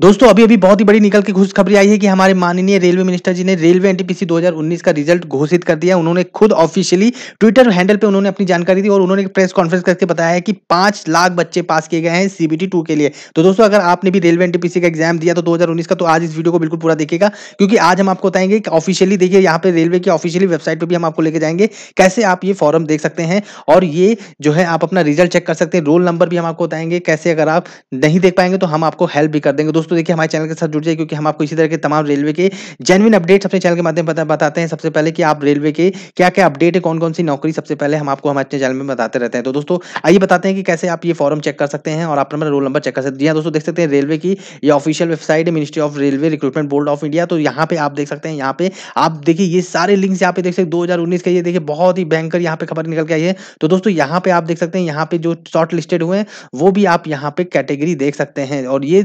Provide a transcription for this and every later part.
दोस्तों अभी अभी बहुत ही बड़ी निकल के खुशखबरी आई है कि हमारे माननीय रेलवे मिनिस्टर जी ने रेलवे एनटीपीसी 2019 का रिजल्ट घोषित कर दिया उन्होंने खुद ऑफिशियली ट्विटर हैंडल पे उन्होंने अपनी जानकारी दी और उन्होंने प्रेस कॉन्फ्रेंस करके बताया है कि पांच लाख बच्चे पास किए गए हैं सीबीटी टू के लिए तो दोस्तों अगर आपने भी रेलवे एनटीपीसी का एग्जाम दिया तो दो का तो आज इस वीडियो को बिल्कुल पूरा देखेगा क्योंकि आज हम आपको बताएंगे कि ऑफिशियली देखिए यहाँ पे रेलवे की ऑफिशियली वेबसाइट पर भी हम आपको लेके जाएंगे कैसे आप ये फॉर्म देख सकते हैं और ये जो है आप अपना रिजल्ट चेक कर सकते हैं रोल नंबर भी हम आपको बताएंगे कैसे अगर आप नहीं देख पाएंगे तो हम आपको हेल्प भी कर देंगे दोस्तों देखिए हमारे चैनल के साथ जुड़ जाए क्योंकि हम आपको इसी तरह के तमाम रेलवे के जेनविन अपडेट्स अपने चैनल के माध्यम बता, बताते हैं सबसे पहले कि आप रेलवे के क्या क्या अपडेट है कौन कौन सी नौकरी सबसे पहले हम आपको हमारे चैनल में बताते रहते हैं तो दोस्तों आइए बताते हैं कि कैसे आप ये फॉर्म चेक कर सकते हैं और आप नंबर रोल नंबर चेक कर सकते हैं हाँ, दोस्तों देख सकते हैं रेलवे की ये ऑफिशियल वेबसाइट है ministry of railway recruitment board of India तो यहाँ पे आप देख सकते हैं यहाँ पे आप देखिए ये सारे लिंक्स यहाँ पे देख सकते हैं दो का ये देखिए बहुत ही भयंकर यहाँ पे खबर निकल के आई है तो दोस्तों यहाँ पे आप देख सकते हैं यहाँ पे जो शॉर्ट लिस्टेड हुए हैं वो भी आप यहाँ पे कैटेगरी देख सकते हैं और ये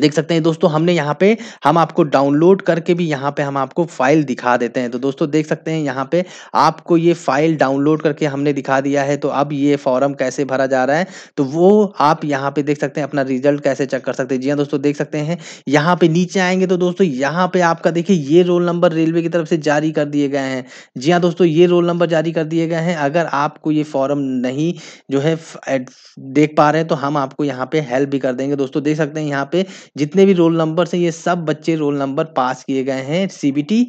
देख सकते हैं दोस्तों हमने यहाँ पे हम आपको डाउनलोड करके भी यहाँ पे हम आपको फाइल दिखा देते हैं तो दोस्तों देख सकते हैं यहाँ पे आपको ये फाइल डाउनलोड करके हमने दिखा दिया है तो अब ये फॉर्म कैसे भरा जा रहा है तो वो आप यहाँ पे देख सकते हैं अपना रिजल्ट कैसे चेक कर सकते हैं जी हाँ दोस्तों देख सकते हैं यहाँ पे नीचे आएंगे तो दोस्तों यहाँ पे आपका देखिए ये रोल नंबर रेलवे की तरफ से जारी कर दिए गए हैं जी हाँ दोस्तों ये रोल नंबर जारी कर दिए गए हैं अगर आपको ये फॉर्म नहीं जो है देख पा रहे हैं तो हम आपको यहाँ पे हेल्प भी कर देंगे दोस्तों देख सकते हैं यहाँ पे जितने भी रोल नंबर्स हैं ये सब बच्चे रोल नंबर पास किए गए हैं सीबीटी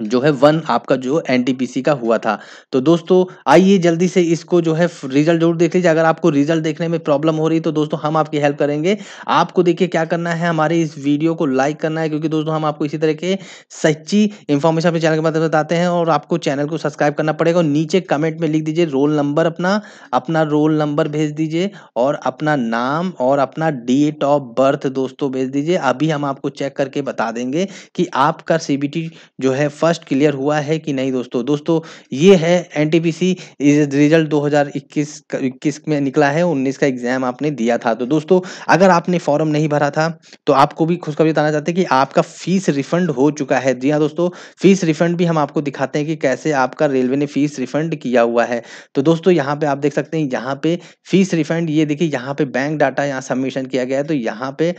जो है वन आपका जो एनटीपीसी का हुआ था तो दोस्तों आइए जल्दी से इसको जो है रिजल्ट जरूर देख लीजिए अगर आपको रिजल्ट देखने में प्रॉब्लम हो रही तो दोस्तों हम आपकी हेल्प करेंगे आपको देखिए क्या करना है हमारे इस वीडियो को लाइक करना है क्योंकि दोस्तों हम आपको इसी तरह के सच्ची इंफॉर्मेशन अपने चैनल के माध्यम बताते हैं और आपको चैनल को सब्सक्राइब करना पड़ेगा और नीचे कमेंट में लिख दीजिए रोल नंबर अपना अपना रोल नंबर भेज दीजिए और अपना नाम और अपना डेट ऑफ बर्थ दोस्तों भेज दीजिए अभी हम आपको चेक करके बता देंगे कि आपका सी जो है फर्स्ट क्लियर हुआ है कि नहीं दोस्तों दोस्तों ये है एनटीपीसी रिजल्ट 2021 21 में निकला है 19 का एग्जाम आपने दिया था तो दोस्तों अगर आपने फॉर्म नहीं भरा था तो आपको भी खुशखबरी बताना चाहते हैं कि आपका फीस रिफंड हो चुका है जी हाँ दोस्तों फीस रिफंड भी हम आपको दिखाते हैं कि कैसे आपका रेलवे ने फीस रिफंड किया हुआ है तो दोस्तों यहाँ पे आप देख सकते हैं यहाँ पे फीस रिफंड ये देखिए यहाँ पे बैंक डाटा यहाँ सबमिशन किया गया है तो यहाँ पे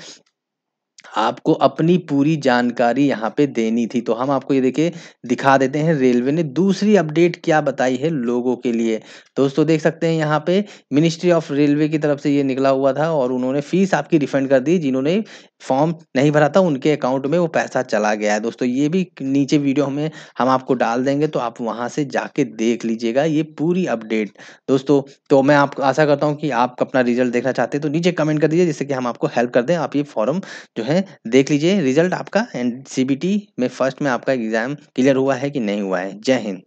आपको अपनी पूरी जानकारी यहाँ पे देनी थी तो हम आपको ये देखिए दिखा देते हैं रेलवे ने दूसरी अपडेट क्या बताई है लोगों के लिए दोस्तों देख सकते हैं यहाँ पे मिनिस्ट्री ऑफ रेलवे की तरफ से ये निकला हुआ था और उन्होंने फीस आपकी रिफंड कर दी जिन्होंने फॉर्म नहीं भरा था उनके अकाउंट में वो पैसा चला गया है दोस्तों ये भी नीचे वीडियो में हम आपको डाल देंगे तो आप वहाँ से जाके देख लीजिएगा ये पूरी अपडेट दोस्तों तो मैं आप आशा करता हूँ कि आप अपना रिजल्ट देखना चाहते हैं तो नीचे कमेंट कर दीजिए जिससे कि हम आपको हेल्प कर दें आप ये फॉर्म जो है है देख लीजिए रिजल्ट आपका एंड सी में फर्स्ट में आपका एग्ज़ाम क्लियर हुआ है कि नहीं हुआ है जय हिंद